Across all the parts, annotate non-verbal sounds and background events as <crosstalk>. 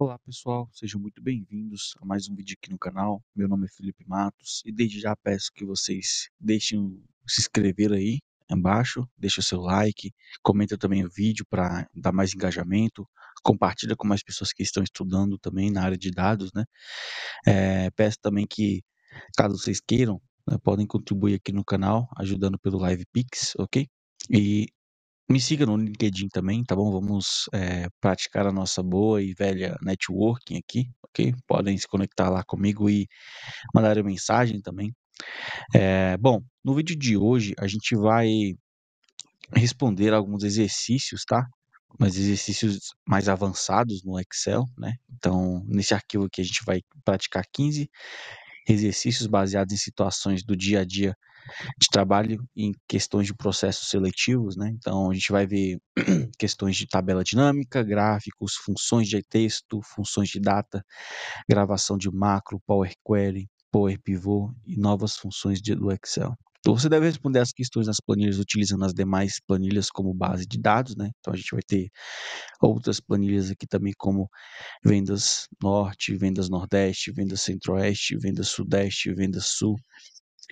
Olá pessoal, sejam muito bem-vindos a mais um vídeo aqui no canal. Meu nome é Felipe Matos e desde já peço que vocês deixem se inscrever aí embaixo, deixa o seu like, comenta também o vídeo para dar mais engajamento, compartilha com mais pessoas que estão estudando também na área de dados, né? É, peço também que, caso vocês queiram, né, podem contribuir aqui no canal ajudando pelo Live Pix, ok? E me siga no LinkedIn também, tá bom? Vamos é, praticar a nossa boa e velha networking aqui, ok? Podem se conectar lá comigo e mandar mensagem também. É, bom, no vídeo de hoje a gente vai responder alguns exercícios, tá? Mas exercícios mais avançados no Excel, né? Então, nesse arquivo aqui a gente vai praticar 15 exercícios baseados em situações do dia a dia de trabalho em questões de processos seletivos, né? Então a gente vai ver <clears throat> questões de tabela dinâmica, gráficos, funções de texto, funções de data, gravação de macro, Power Query, Power Pivot e novas funções de, do Excel. Então, você deve responder as questões nas planilhas utilizando as demais planilhas como base de dados, né? Então, a gente vai ter outras planilhas aqui também, como vendas norte, vendas nordeste, vendas centro-oeste, vendas sudeste, vendas sul,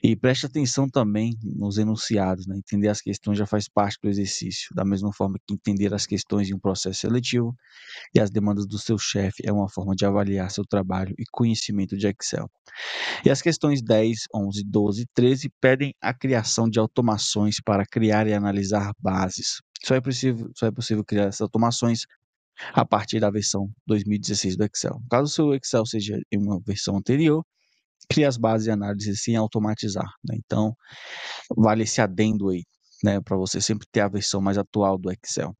e preste atenção também nos enunciados, né? entender as questões já faz parte do exercício, da mesma forma que entender as questões em um processo seletivo e as demandas do seu chefe é uma forma de avaliar seu trabalho e conhecimento de Excel. E as questões 10, 11, 12 e 13 pedem a criação de automações para criar e analisar bases. Só é possível, só é possível criar essas automações a partir da versão 2016 do Excel. Caso o seu Excel seja em uma versão anterior, cria as bases de análise sem automatizar. Né? Então, vale esse adendo aí, né, para você sempre ter a versão mais atual do Excel.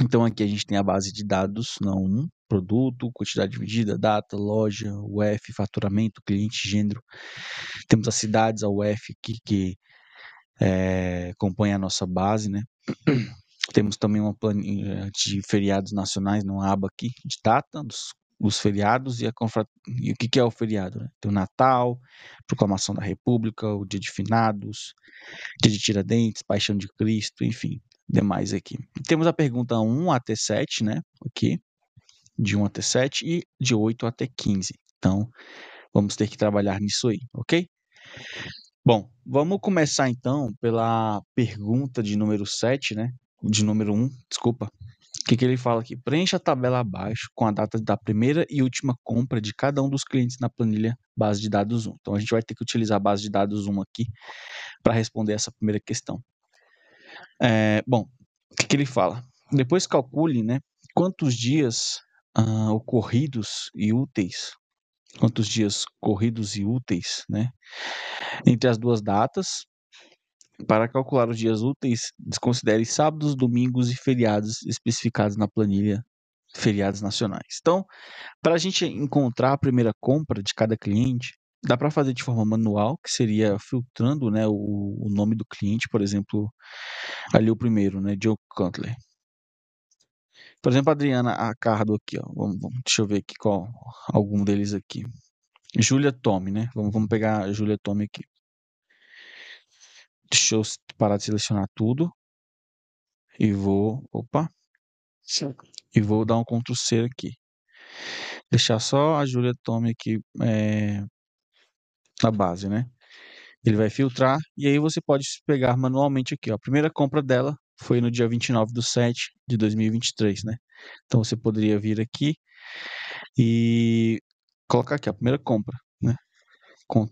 Então, aqui a gente tem a base de dados, não né? um, produto, quantidade dividida, data, loja, UF, faturamento, cliente, gênero. Temos as cidades, a UF aqui, que é, a nossa base, né? Temos também uma planilha de feriados nacionais numa aba aqui de data dos os feriados e, a confrat... e o que, que é o feriado. Né? Tem o Natal, Proclamação da República, o Dia de Finados, Dia de Tiradentes, Paixão de Cristo, enfim, demais aqui. Temos a pergunta 1 até 7, né? Aqui, de 1 até 7 e de 8 até 15. Então, vamos ter que trabalhar nisso aí, ok? Bom, vamos começar então pela pergunta de número 7, né? De número 1, desculpa, que, que ele fala aqui? Preencha a tabela abaixo com a data da primeira e última compra de cada um dos clientes na planilha base de dados 1. Então a gente vai ter que utilizar a base de dados 1 aqui para responder essa primeira questão. É, bom, o que, que, ele fala? Depois calcule né, quantos dias ocorridos e úteis, quantos dias corridos e úteis, né, entre as duas datas para calcular os dias úteis, desconsidere sábados, domingos e feriados especificados na planilha feriados nacionais. Então, para a gente encontrar a primeira compra de cada cliente, dá para fazer de forma manual, que seria filtrando né, o, o, nome do cliente, por exemplo, ali o primeiro, né, Joe Cutler. Por exemplo, a Adriana Acardo aqui, ó. Vamos, vamos, deixa eu ver aqui qual algum deles aqui. Julia Tome, né? Vamos, vamos pegar a Julia Tome aqui. Deixa eu parar de selecionar tudo. E vou. Opa! Sim. E vou dar um Ctrl C aqui. Deixar só a Julia Tome aqui é, eh, na base, né? Ele vai filtrar. E aí você pode pegar manualmente aqui. Ó. A primeira compra dela foi no dia 29 do 7 de 2023, né? Então você poderia vir aqui e colocar aqui a primeira compra, né? Com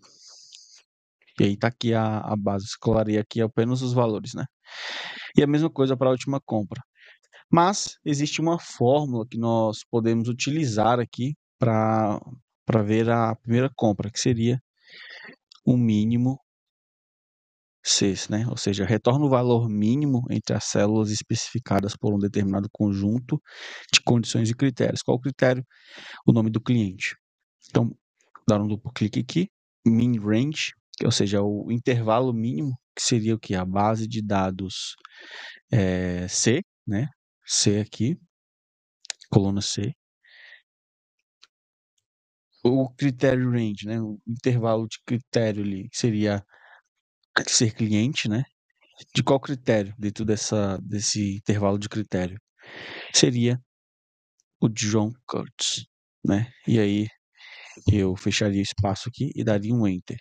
e aí tá aqui a, a base, eu colaria aqui apenas os valores, né? E a mesma coisa para a última compra. Mas existe uma fórmula que nós podemos utilizar aqui para ver a primeira compra, que seria o mínimo CES, né? ou seja, retorna o valor mínimo entre as células especificadas por um determinado conjunto de condições e critérios. Qual o critério? O nome do cliente. Então, dar um duplo clique aqui, min range, ou seja, o intervalo mínimo, que seria o que? A base de dados é, C, né? C aqui, coluna C. O critério range, né? O intervalo de critério ali, que seria ser cliente, né? De qual critério dentro dessa, desse intervalo de critério? Seria o John Curtis, né? E aí eu fecharia o espaço aqui e daria um enter.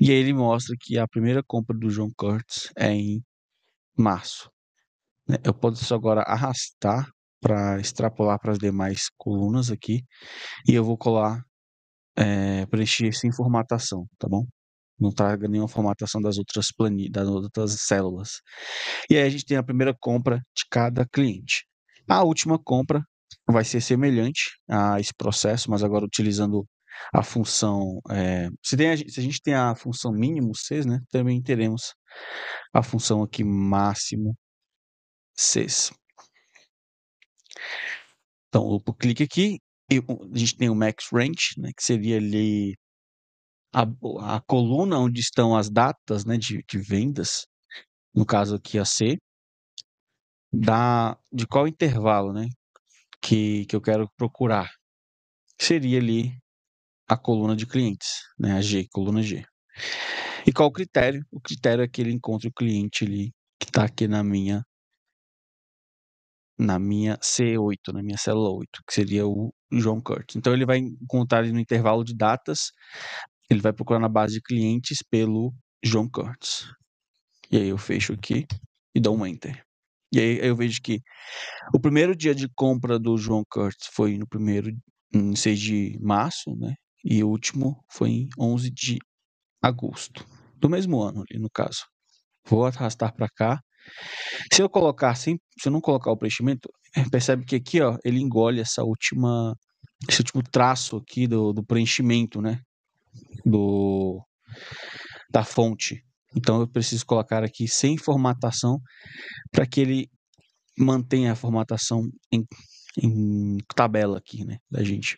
E aí ele mostra que a primeira compra do John Curtis é em março. Né? Eu posso agora arrastar para extrapolar para as demais colunas aqui e eu vou colar, é, preencher sem formatação, tá bom? Não traga nenhuma formatação das outras planilhas, das outras células. E aí a gente tem a primeira compra de cada cliente. A última compra vai ser semelhante a esse processo, mas agora utilizando a função. É, se, tem, se a gente tem a função mínimo 6, né, também teremos a função aqui máximo 6. Então, o clique aqui. Eu, a gente tem o max range, né, que seria ali a, a coluna onde estão as datas né, de, de vendas. No caso aqui a C. Da, de qual intervalo né, que, que eu quero procurar. Seria ali a coluna de clientes, né? A G, coluna G. E qual o critério? O critério é que ele encontre o cliente ali que está aqui na minha na minha C8, na minha célula 8, que seria o João Curtis. Então ele vai encontrar ali no intervalo de datas, ele vai procurar na base de clientes pelo João Curtis. E aí eu fecho aqui e dou um enter. E aí eu vejo que o primeiro dia de compra do João Curtis foi no primeiro em 6 de março, né? e o último foi em 11 de agosto do mesmo ano, no caso. Vou arrastar para cá. Se eu colocar sem, se eu não colocar o preenchimento, <laughs> percebe que aqui, ó, ele engole essa última, esse último traço aqui do, do preenchimento, né, do da fonte. Então eu preciso colocar aqui sem formatação para que ele mantenha a formatação em, em tabela aqui, né, da gente.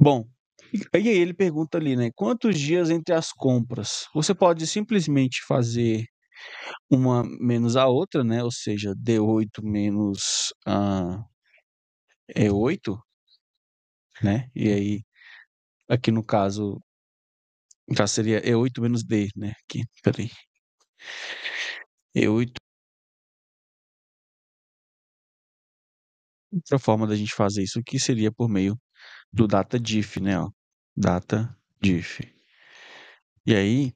Bom, e aí ele pergunta ali, né? Quantos dias entre as compras? Você pode simplesmente fazer uma menos a outra, né? Ou seja, D8 menos a ah, E8, é né? E aí, aqui no caso, já seria E8 é menos D, né? Aqui, peraí. E8. É outra forma da gente fazer isso aqui seria por meio do data diff, né? Ó data diff. E aí,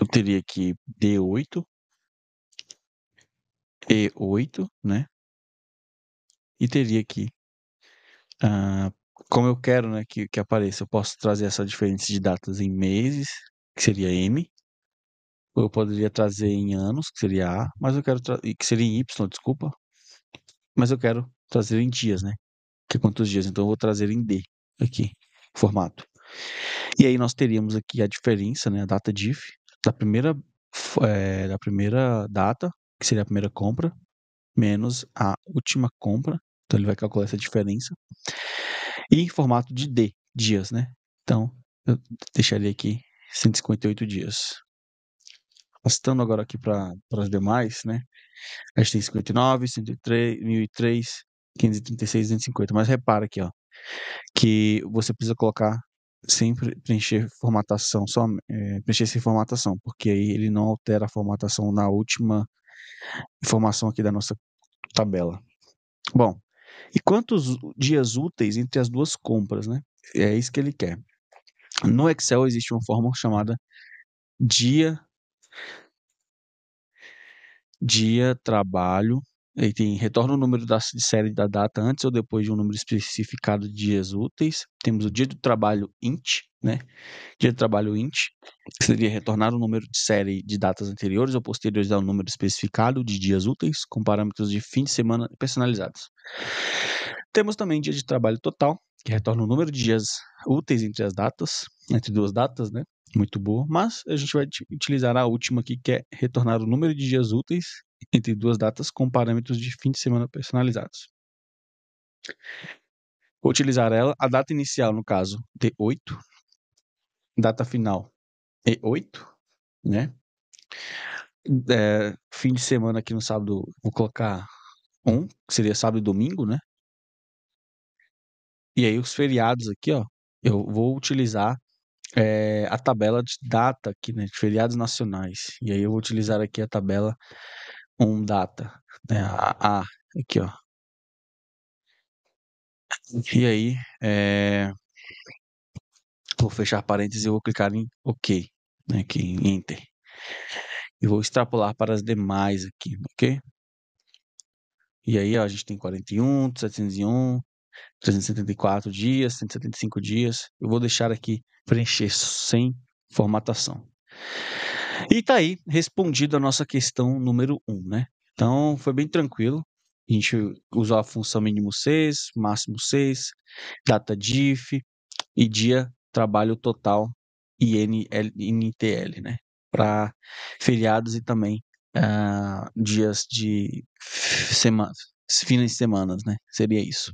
eu teria aqui D8, E8, né? E teria aqui, ah, como eu quero né, que, que apareça, eu posso trazer essa diferença de datas em meses, que seria M, ou eu poderia trazer em anos, que seria A, mas eu quero que seria em Y, desculpa, mas eu quero trazer em dias, né? Que é quantos dias? Então eu vou trazer em D aqui, formato. E aí nós teríamos aqui a diferença, né, a data diff da primeira é, da primeira data, que seria a primeira compra, menos a última compra. Então ele vai calcular essa diferença. E em formato de D, dias, né? Então eu deixaria aqui 158 dias. Passando agora aqui para as demais, né? A gente tem 59, 103, 1003, 536, 250. Mas repara aqui, ó, que você precisa colocar sempre preencher formatação, só é, preencher sem formatação, porque aí ele não altera a formatação na última informação aqui da nossa tabela. Bom, e quantos dias úteis entre as duas compras, né? É isso que ele quer. No Excel existe uma fórmula chamada dia dia trabalho Aí tem retorna o número da, de série da data antes ou depois de um número especificado de dias úteis. Temos o dia do trabalho int, né? Dia do trabalho int, seria retornar o número de série de datas anteriores ou posteriores ao número especificado de dias úteis, com parâmetros de fim de semana personalizados. Temos também dia de trabalho total, que retorna o número de dias úteis entre as datas, entre duas datas, né? Muito boa, mas a gente vai utilizar a última aqui, que é retornar o número de dias úteis entre duas datas com parâmetros de fim de semana personalizados. Vou utilizar ela, a data inicial, no caso, D8, data final, E8, é né? É, fim de semana aqui no sábado, vou colocar 1, que seria sábado e domingo, né? E aí os feriados aqui, ó, eu vou utilizar é, a tabela de data aqui, né, de feriados nacionais. E aí eu vou utilizar aqui a tabela um data, né, a a aqui, ó. E aí, eh, vou fechar parênteses e vou clicar em OK, né, aqui em enter. E vou extrapolar para as demais aqui, ok? E aí, ó, a gente tem 41, 701, 374 dias, 175 dias. Eu vou deixar aqui preencher sem formatação. E tá aí respondido a nossa questão número 1, um, né? Então foi bem tranquilo. A gente usou a função mínimo 6, máximo 6, data diff e dia trabalho total e INTL, né? Para feriados e também uh, dias de semana, finais de semanas, né? Seria isso.